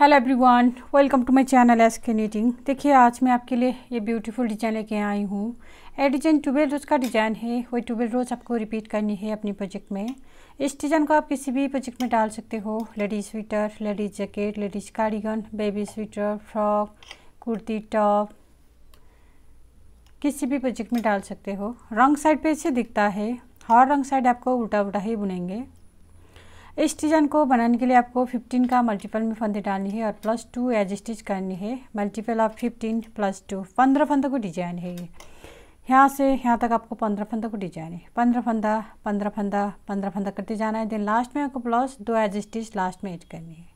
hello everyone welcome to my channel S K knitting देखिए आज मैं आपके लिए ये ब्यूटीफुल डिज़ाइन लेके आई हूँ ए डिज़ाइन ट्यूबेल रोज़ का डिज़ाइन है वही ट्यूबेल रोज़ आपको रिपीट करनी है अपने प्रोजेक्ट में इस डिज़ाइन को आप किसी भी प्रोजेक्ट में डाल सकते हो ladies sweater ladies jacket ladies cardigan baby sweater frock kurti top किसी भी प्रोजेक्ट में डाल सकते हो रंग साइड पर इसे दिखता है हर रंग साइड आपको उल्टा उल्टा ही बुनेंगे इस डिजाइन को बनाने के लिए आपको 15 का मल्टीपल में फंदे डालनी है और प्लस टू एज स्टिच करनी है मल्टीपल ऑफ 15 प्लस टू पंद्रह फंदों को डिजाइन है ये यहाँ से यहाँ तक आपको पंद्रह फंदों को डिजाइन है पंद्रह फंदा पंद्रह फंदा पंद्रह फंदा करते जाना है देन लास्ट में आपको प्लस दो एज स्टिच लास्ट में एड करनी है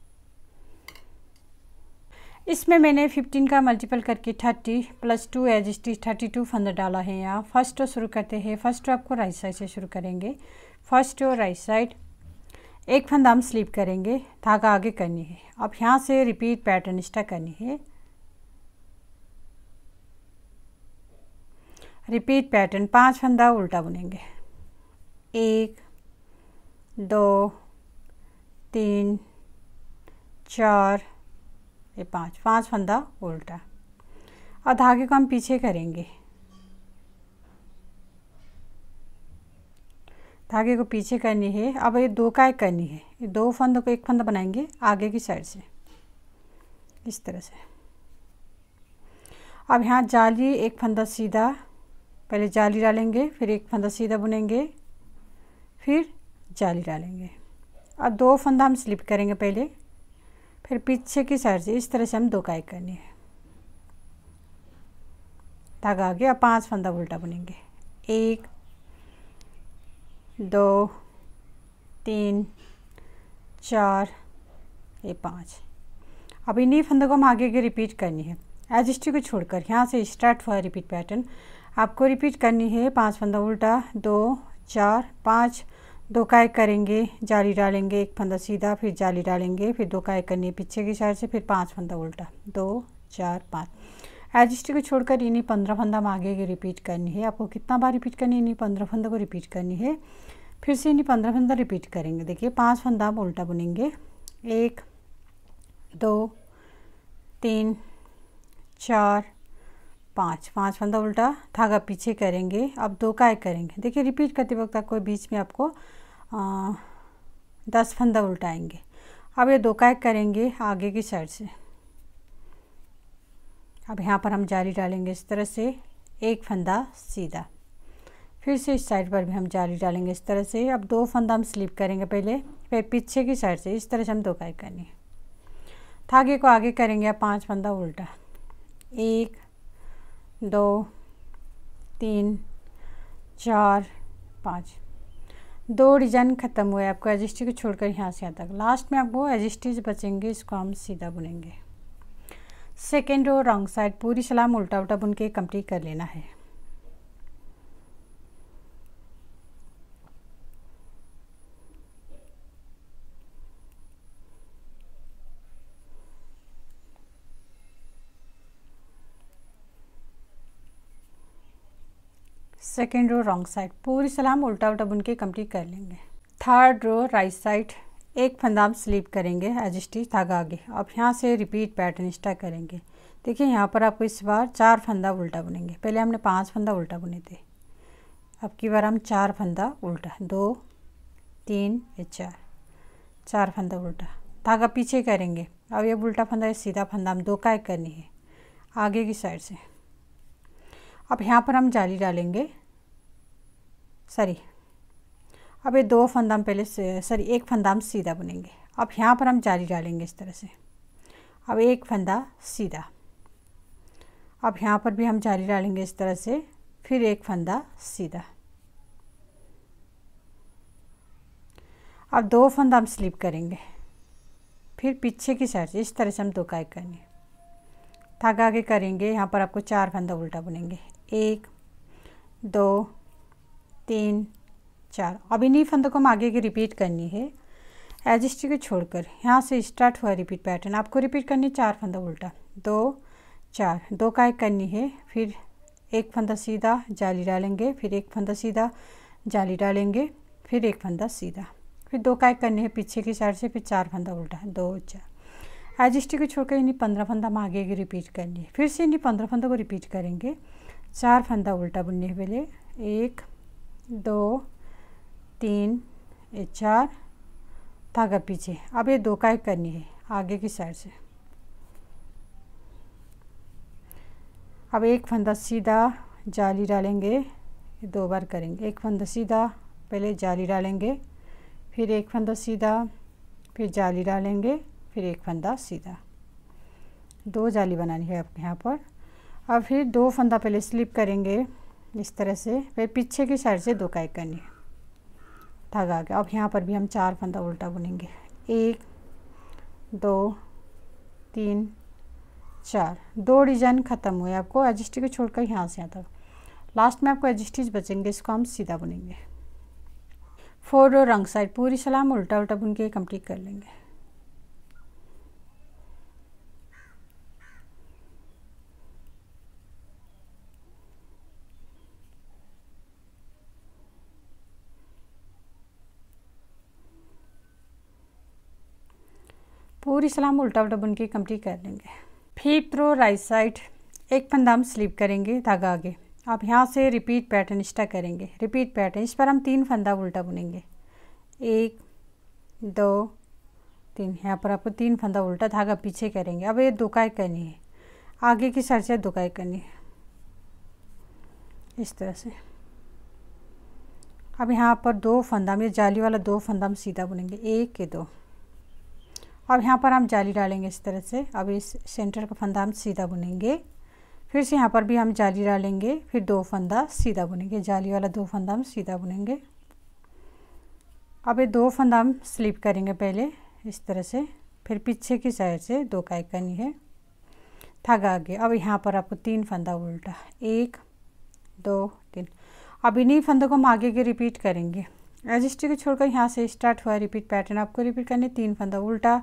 इसमें मैंने 15 का मल्टीपल करके 30 plus two edge stitch thirty two फंदा डाला है यहाँ फर्स्ट शुरू करते हैं फर्स्ट आपको राइट साइड से शुरू करेंगे फर्स्ट और राइट साइड एक फंदा हम स्लीप करेंगे धागा आगे करनी है अब यहाँ से रिपीट पैटर्न स्टा करनी है रिपीट पैटर्न पांच फंदा उल्टा बुनेंगे एक दो तीन चार ये पांच पांच फंदा उल्टा और धागे को हम पीछे करेंगे धागे को पीछे करनी है अब ये दो काय करनी है ये दो फंद को एक फंद बनाएंगे आगे की साइड से इस तरह से अब यहाँ जाली एक फंदा सीधा पहले जाली डालेंगे फिर एक फंदा सीधा बुनेंगे फिर जाली डालेंगे अब दो फंदा हम स्लिप करेंगे पहले फिर पीछे की साइड से इस तरह से हम दो काय करनी है धागा आगे अब पाँच फंदा उल्टा बुनेंगे एक दो तीन चार ये पाँच अब इन्हीं फंदों को हम आगे आगे रिपीट करनी है एज हिस्ट्री को छोड़कर यहाँ से स्टार्ट हुआ रिपीट पैटर्न आपको रिपीट करनी है पांच फंदा उल्टा दो चार पाँच दो काय करेंगे जाली डालेंगे एक फंदा सीधा फिर जाली डालेंगे फिर दो काय करनी है पीछे की साइड से फिर पांच फंदा उल्टा दो चार पाँच एच को छोड़कर इन्हीं पंद्रह फंदा हम आगे रिपीट करनी है आपको कितना बार रिपीट करनी है इन्हीं पंद्रह फंदा को रिपीट करनी है फिर से इन्हीं पंद्रह फंदा रिपीट करेंगे देखिए पांच फंदा आप उल्टा बुनेंगे एक दो तीन चार पाँच पाँच फंदा उल्टा धागा पीछे करेंगे अब दो का एक करेंगे देखिए रिपीट करते वक्त आपको बीच में आपको आ, दस फंदा आएंगे अब ये दो का एक करेंगे आगे की साइड से अब यहाँ पर हम जाली डालेंगे इस तरह से एक फंदा सीधा फिर से इस साइड पर भी हम जाली डालेंगे इस तरह से अब दो फंदा हम स्लिप करेंगे पहले फिर पीछे की साइड से इस तरह से हम दो काई करनी है धागे को आगे करेंगे अब पाँच फंदा उल्टा एक दो तीन चार पाँच दो डिजाइन ख़त्म हुए आपको एजिस्टी को छोड़कर यहाँ से यहाँ तक लास्ट में आपको एजिस्टीज बचेंगे इसको हम सीधा बुनेंगे सेकेंड और रॉन्ग साइड पूरी सलाम उल्टा उल्टा बुन के कंप्लीट कर लेना है सेकेंड रो रॉन्ग साइड पूरी सलाम उल्टा उल्टा बुन के कंप्लीट कर लेंगे थर्ड रो राइट साइड एक फंदा हम स्लीप करेंगे एज स्टिच धागा आगे अब यहाँ से रिपीट पैटर्न स्टार्ट करेंगे देखिए यहाँ पर आपको इस बार चार फंदा उल्टा बुनेंगे पहले हमने पांच फंदा उल्टा बुने थे अब की बार हम चार फंदा उल्टा दो तीन ये चार चार फंदा उल्टा धागा पीछे करेंगे अब ये उल्टा फंदा या सीधा फंदा हम दो काय करनी है आगे की साइड से अब यहाँ पर हम जाली डालेंगे सॉरी अब ये दो हम पहले सॉरी एक फंदा हम सीधा बुनेंगे अब यहाँ पर हम जाली डालेंगे इस तरह से अब एक फंदा सीधा अब यहाँ पर भी हम जाली डालेंगे इस तरह से फिर एक फंदा सीधा अब दो फंदा हम स्लिप करेंगे फिर पीछे की साइड से इस तरह से हम दो एक करेंगे धागा आगे करेंगे यहाँ पर आपको चार फंदा उल्टा बुनेंगे एक दो तीन चार अब इन्हीं फंदों को हम आगे की रिपीट करनी है एजिस्ट्री को छोड़कर यहाँ से स्टार्ट हुआ रिपीट पैटर्न आपको रिपीट करनी है चार फंदा उल्टा दो चार दो का एक करनी है फिर एक फंदा सीधा जाली डालेंगे फिर एक फंदा सीधा जाली डालेंगे फिर एक फंदा सीधा फिर दो का एक करनी है पीछे की साइड से फिर चार फंदा उल्टा दो चार एजिस्ट्री को छोड़कर इन्हीं पंद्रह फंदा हम आगे की रिपीट करनी है फिर से इन्हीं पंद्रह फंदों को रिपीट करेंगे चार फंदा उल्टा बुनने पहले एक दो तीन ये चार धागा पीछे अब ये दो काय करनी है आगे की साइड से अब एक फंदा सीधा जाली डालेंगे दो बार करेंगे एक फंदा सीधा पहले जाली डालेंगे फिर एक फंदा सीधा फिर जाली डालेंगे फिर एक फंदा सीधा दो जाली बनानी है आपके यहाँ पर अब फिर दो फंदा पहले स्लिप करेंगे इस तरह से फिर पीछे की साइड से दो काय करनी है धागा आ गया अब यहाँ पर भी हम चार फंदा उल्टा बुनेंगे एक दो तीन चार दो डिजाइन ख़त्म हुए आपको एजिस्टी को छोड़कर यहाँ से यहाँ तक लास्ट में आपको एजिस्टीज बचेंगे इसको हम सीधा बुनेंगे फोर रो रंग साइड पूरी सलाम उल्टा उल्टा बुन के कंप्लीट कर लेंगे पूरी सलाम उल्टा उल्टा बुन के कम्प्लीट कर लेंगे फिर थ्रो राइट साइड एक फंदा हम स्लिप करेंगे धागा आगे आप यहाँ से रिपीट पैटर्न इस्टा करेंगे रिपीट पैटर्न इस पर हम तीन फंदा उल्टा बुनेंगे एक दो तीन यहाँ पर आपको तीन फंदा उल्टा धागा पीछे करेंगे अब ये दुकाई करनी है आगे की साइड से दुकाई करनी है इस तरह से अब यहाँ पर दो फंदा में जाली वाला दो फंदा हम सीधा बुनेंगे एक के दो अब यहाँ पर हम जाली डालेंगे इस तरह से अब इस सेंटर का फंदा हम सीधा बुनेंगे फिर से यहाँ पर भी हम जाली डालेंगे फिर दो फंदा सीधा बुनेंगे जाली वाला दो फंदा हम सीधा बुनेंगे अब ये दो फंदा हम स्लिप करेंगे पहले इस तरह से फिर पीछे की साइड से दो काय करनी है थगा आगे अब यहाँ पर आपको तीन फंदा उल्टा एक दो तीन अब इन्हीं फंदों को हम आगे के रिपीट करेंगे रजिस्ट्री को छोड़कर यहाँ से स्टार्ट हुआ रिपीट पैटर्न आपको रिपीट करने तीन फंदा उल्टा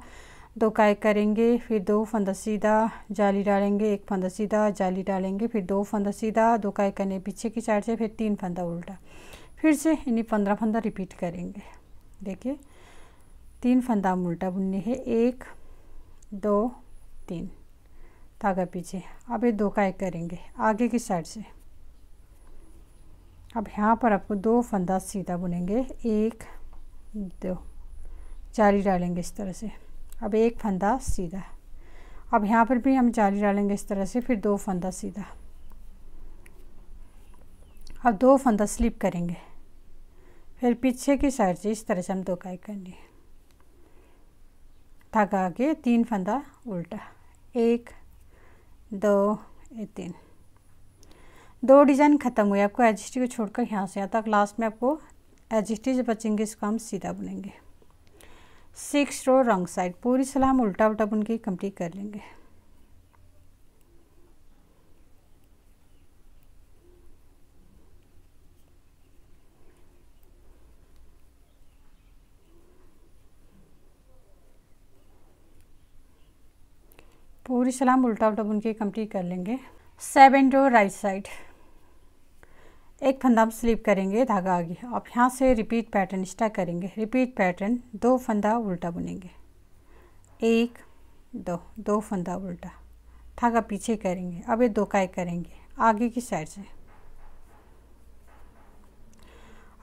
दो काय करेंगे फिर दो फंदा सीधा जाली डालेंगे एक फंदा सीधा जाली डालेंगे फिर दो फंदा सीधा दो काय करने पीछे की साइड से फिर तीन फंदा उल्टा फिर से इन्हीं पंद्रह फंदा रिपीट करेंगे देखिए तीन फंदा उल्टा बुनने हैं एक दो तीन धागा पीछे अब ये दो काय करेंगे आगे की साइड से अब यहाँ पर आपको दो फंदा सीधा बुनेंगे एक दो जाली डालेंगे इस तरह से अब एक फंदा सीधा अब यहाँ पर भी हम जाली डालेंगे इस तरह से फिर दो फंदा सीधा अब दो फंदा स्लिप करेंगे फिर पीछे की साइड से इस तरह से हम दो काई करनी है धागा के तीन फंदा उल्टा एक दो तीन दो डिज़ाइन खत्म हुए आपको एजिस्टी को छोड़कर यहाँ से यहाँ तक लास्ट में आपको एजिस्टी जो बचेंगे इसको हम सीधा बुनेंगे सिक्स रो रॉन्ग साइड पूरी सलाह उल्टा उल्टा बुन के कंप्लीट कर लेंगे पूरी सलाम उल्टा उल्टा बुन के कम्प्लीट कर लेंगे सेवन रो राइट साइड एक फंदा हम स्लिप करेंगे धागा आगे अब यहाँ से रिपीट पैटर्न स्टार्ट करेंगे रिपीट पैटर्न दो फंदा उल्टा बुनेंगे एक दो दो फंदा उल्टा धागा पीछे करेंगे अब ये दो काय करेंगे आगे की साइड से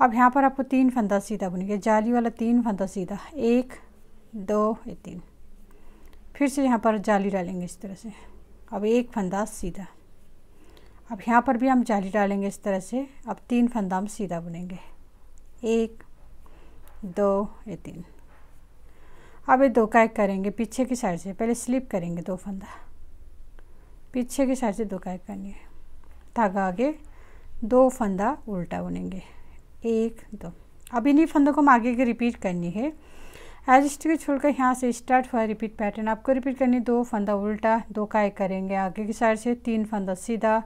अब यहाँ पर आपको तीन फंदा सीधा बुनेंगे जाली वाला तीन फंदा सीधा एक दो तीन फिर से यहाँ पर जाली डालेंगे इस तरह से अब एक फंदा सीधा अब यहाँ पर भी हम जाली डालेंगे इस तरह से अब तीन फंदा हम सीधा बुनेंगे एक दो ये तीन अब ये दो का एक करेंगे पीछे की साइड से पहले स्लिप करेंगे दो फंदा पीछे की साइड से दो का एक करनी है धागा आगे दो फंदा उल्टा बुनेंगे एक दो अब इन्हीं फंदों को हम आगे की रिपीट करनी है एज स्टिक छोड़कर यहाँ से स्टार्ट हुआ रिपीट पैटर्न आपको रिपीट करनी दो फंदा उल्टा दो का एक करेंगे आगे की साइड से तीन फंदा सीधा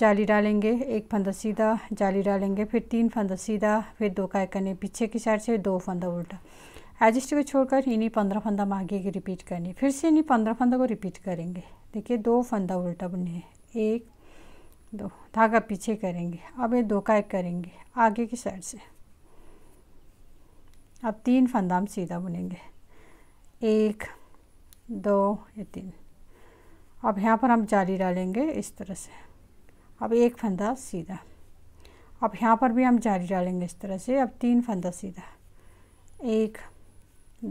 जाली डालेंगे एक फंदा सीधा जाली डालेंगे फिर तीन फंदा सीधा फिर दो काय करने पीछे की साइड से दो फंदा उल्टा एडजस्ट को छोड़कर इन्हीं पंद्रह फंदा मागे आगे की रिपीट करनी फिर से इन्हीं पंद्रह फंदा को रिपीट करेंगे देखिए दो फंदा उल्टा बुनने हैं एक दो धागा पीछे करेंगे अब ये दो का एक करेंगे आगे की साइड से अब तीन फंदा हम सीधा बुनेंगे एक दो ये तीन अब यहाँ पर हम जाली डालेंगे इस तरह से अब एक फंदा सीधा अब यहाँ पर भी हम जारी डालेंगे इस तरह से अब तीन फंदा सीधा एक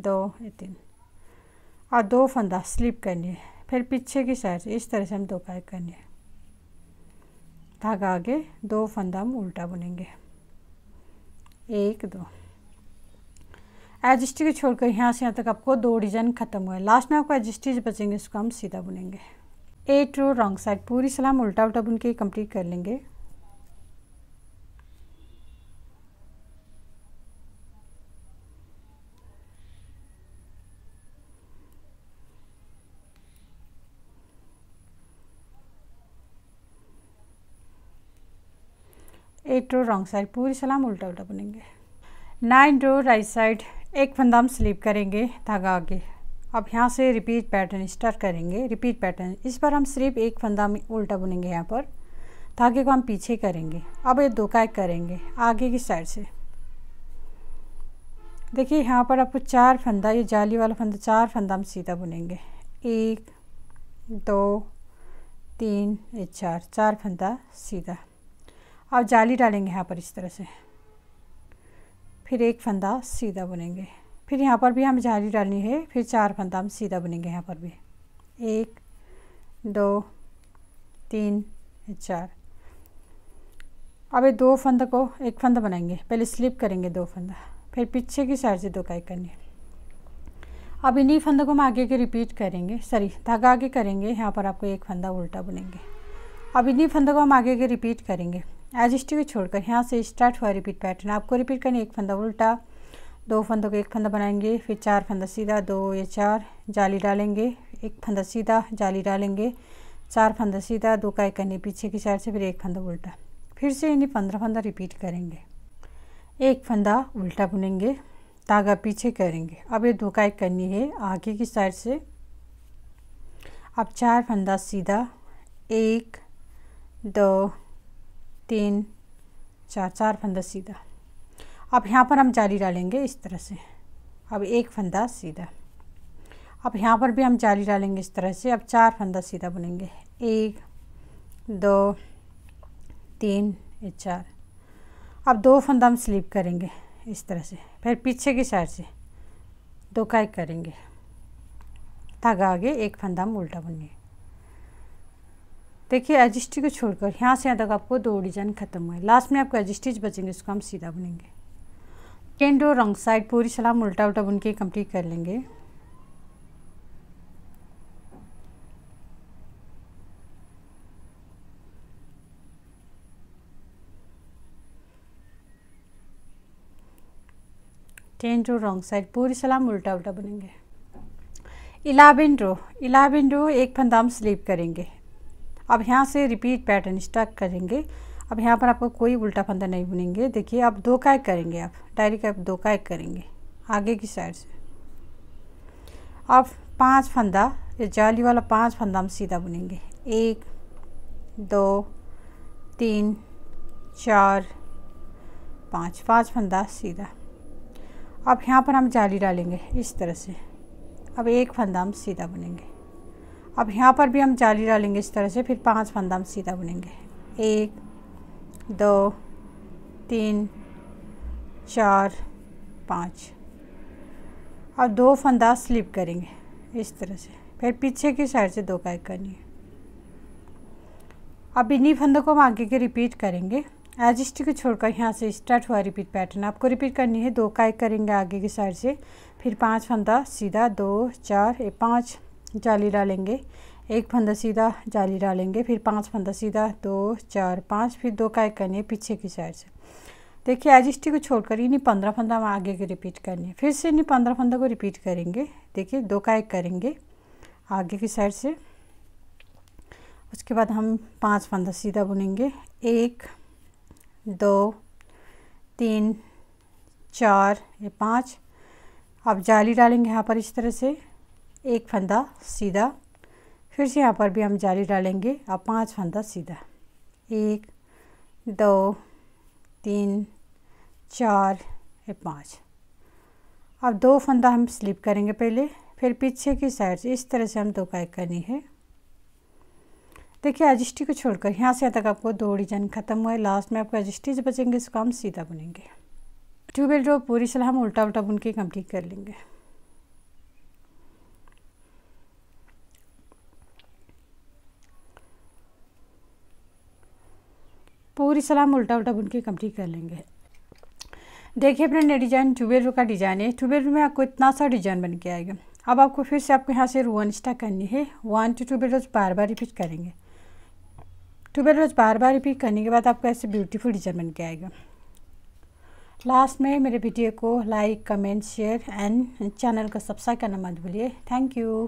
दो तीन और दो फंदा स्लिप करनी है फिर पीछे की साइड से इस तरह से हम दो पैक करनी है धागा आगे दो फंदा हम उल्टा बुनेंगे एक दो एडजस्टी को छोड़कर यहाँ से यहाँ तक आपको दो डिजाइन खत्म हुआ है लास्ट में आपको एडजस्टीज बचेंगे उसको हम सीधा बुनेंगे एट रो रॉन्ग साइड पूरी सलाम उल्टा उल्टा बुन के कंप्लीट कर लेंगे एट रो रॉन्ग साइड पूरी सलाम उल्टा उल्टा बुनेंगे नाइन रो राइट साइड एक हम स्लीप करेंगे धागा आगे अब यहाँ से रिपीट पैटर्न स्टार्ट करेंगे रिपीट पैटर्न इस बार हम सिर्फ एक फंदा में उल्टा बुनेंगे यहाँ पर धागे को हम पीछे करेंगे अब ये दो का करेंगे आगे की साइड से देखिए यहाँ पर आपको चार फंदा ये जाली वाला फंदा चार फंदा हम सीधा बुनेंगे एक दो तीन ये चार चार फंदा सीधा अब जाली डालेंगे यहाँ पर इस तरह से फिर एक फंदा सीधा बुनेंगे फिर यहाँ पर भी हमें जाली डालनी है फिर चार फंदा हम सीधा बनेंगे यहाँ पर भी एक दो तीन चार अब ये दो फंदा को एक फंदा बनाएंगे पहले स्लिप करेंगे दो फंदा फिर पीछे की साइड से दो काई करनी है अब इन्हीं फंदों को हम आगे के रिपीट करेंगे सॉरी धागा आगे करेंगे यहाँ पर आपको एक फंदा उल्टा बुनेंगे अब इन्हीं फंदों को हम आगे के रिपीट करेंगे एज स्टिक छोड़कर यहाँ से स्टार्ट हुआ रिपीट पैटर्न आपको रिपीट करनी एक फंदा उल्टा दो फंदों को एक फंदा बनाएंगे फिर चार फंदा सीधा दो या चार जाली डालेंगे एक फंदा सीधा जाली डालेंगे चार फंदा सीधा दो का एक कन्नी पीछे की साइड से फिर एक फंदा उल्टा फिर से इन्हें पंद्रह फंदा रिपीट करेंगे एक फंदा उल्टा बुनेंगे धागा पीछे करेंगे अब ये दो का एक करनी है आगे की साइड से अब चार फंदा सीधा एक दो तीन चार चार फंदा सीधा अब यहाँ पर हम जाली डालेंगे इस तरह से अब एक फंदा सीधा अब यहाँ पर भी हम जाली डालेंगे इस तरह से अब चार फंदा सीधा बुनेंगे एक दो तीन ये चार अब दो फंदा हम स्लीप करेंगे इस तरह से फिर पीछे की साइड से दो काय करेंगे धागा आगे एक फंदा हम उल्टा बुनेंगे देखिए एजिस्टी को छोड़कर यहाँ से यहाँ तक आपको दो डिजाइन खत्म हुए लास्ट में आपको एजिस्टीज बचेंगे उसको हम सीधा बुनेंगे सेकेंड और रॉन्ग साइड पूरी सलाम उल्टा उल्टा बुन के कम्प्लीट कर लेंगे टेन रो रॉन्ग साइड पूरी सलाम उल्टा उल्टा बनेंगे इलेवन रो इलेवन रो एक फंदा हम स्लीप करेंगे अब यहाँ से रिपीट पैटर्न स्टार्ट करेंगे अब यहाँ पर आपको कोई उल्टा फंदा नहीं बुनेंगे देखिए आप दो का एक करेंगे आप डायरी का दो का एक करेंगे आगे की साइड से अब पांच फंदा ये जाली वाला पांच फंदा हम सीधा बुनेंगे एक दो तीन चार पाँच पाँच फंदा सीधा अब यहाँ पर हम जाली डालेंगे इस तरह से अब एक फंदा हम सीधा बुनेंगे अब यहाँ पर भी हम जाली डालेंगे इस तरह से फिर पांच फंदा हम सीधा बुनेंगे एक दो तीन चार पाँच अब दो फंदा स्लिप करेंगे इस तरह से फिर पीछे की साइड से दो काय करनी है अब इन्हीं फंदों को हम आगे के रिपीट करेंगे एजिस्ट को छोड़कर यहाँ से स्टार्ट हुआ रिपीट पैटर्न आपको रिपीट करनी है दो का एक करेंगे आगे की साइड से फिर पांच फंदा सीधा दो चार पाँच जाली डालेंगे एक फंदा सीधा जाली डालेंगे फिर पांच फंदा सीधा दो चार पाँच फिर दो काय करनी है पीछे की साइड से देखिए एजिस्टी को छोड़कर इन्हीं पंद्रह फंदा हम आगे की रिपीट करनी है फिर से इन्हीं पंद्रह फंदा को रिपीट करेंगे देखिए दो का एक करेंगे आगे की साइड से उसके बाद हम पाँच फंदा सीधा बुनेंगे एक दो तीन चार ये पाँच अब जाली डालेंगे यहाँ पर इस तरह से एक फंदा सीधा फिर से यहाँ पर भी हम जाली डालेंगे अब पाँच फंदा सीधा एक दो तीन चार या पाँच अब दो फंदा हम स्लिप करेंगे पहले फिर पीछे की साइड से इस तरह से हम दो कायक करनी है देखिए एजिस्टी को छोड़कर यहाँ से यहाँ तक आपको दो डिजाइन खत्म हुआ है लास्ट में आपको अजिस्टीज बचेंगे इसको हम सीधा बुनेंगे ट्यूबेल जो पूरी सलाह हम उल्टा उल्टा बुन के कम्प्लीट कर लेंगे पूरी सलाम उल्टा उल्टा बुन के कम्प्लीट कर लेंगे देखिए अपना नया डिज़ाइन ट्यूबेल का डिज़ाइन है ट्यूबेल में आपको इतना सा डिज़ाइन बन के आएगा अब आपको फिर से आपको यहाँ से वन स्टार करनी है वन टू टू रोज बार बार रिपीट करेंगे टू रोज बार बार रिपीट करने के बाद आपको ऐसे ब्यूटीफुल डिज़ाइन बन के आएगा लास्ट में मेरे वीडियो को like comment share and channel को सब्सक्राइब करना मत भूलिए थैंक यू